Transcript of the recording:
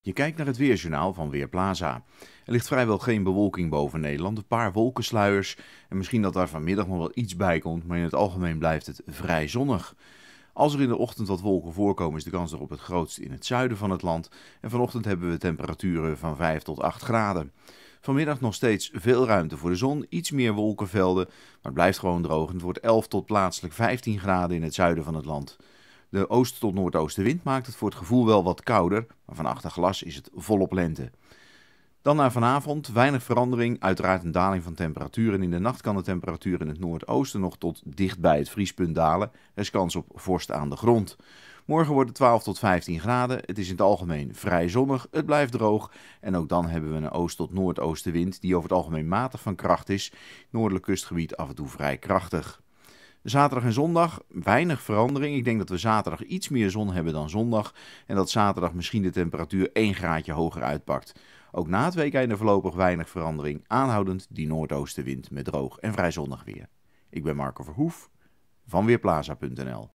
Je kijkt naar het weerjournaal van Weerplaza. Er ligt vrijwel geen bewolking boven Nederland, een paar wolkensluiers en misschien dat daar vanmiddag nog wel iets bij komt, maar in het algemeen blijft het vrij zonnig. Als er in de ochtend wat wolken voorkomen is de kans erop het grootst in het zuiden van het land en vanochtend hebben we temperaturen van 5 tot 8 graden. Vanmiddag nog steeds veel ruimte voor de zon, iets meer wolkenvelden, maar het blijft gewoon droog en het wordt 11 tot plaatselijk 15 graden in het zuiden van het land. De oost- tot noordoostenwind maakt het voor het gevoel wel wat kouder, maar van achter glas is het volop lente. Dan naar vanavond, weinig verandering, uiteraard een daling van temperaturen. In de nacht kan de temperatuur in het noordoosten nog tot dicht bij het vriespunt dalen. Er is kans op vorst aan de grond. Morgen wordt het 12 tot 15 graden. Het is in het algemeen vrij zonnig, het blijft droog. En ook dan hebben we een oost- tot noordoostenwind die over het algemeen matig van kracht is. Noordelijk kustgebied af en toe vrij krachtig. Zaterdag en zondag weinig verandering. Ik denk dat we zaterdag iets meer zon hebben dan zondag. En dat zaterdag misschien de temperatuur 1 graadje hoger uitpakt. Ook na het weekende voorlopig weinig verandering. Aanhoudend die noordoostenwind met droog en vrij zonnig weer. Ik ben Marco Verhoef van Weerplaza.nl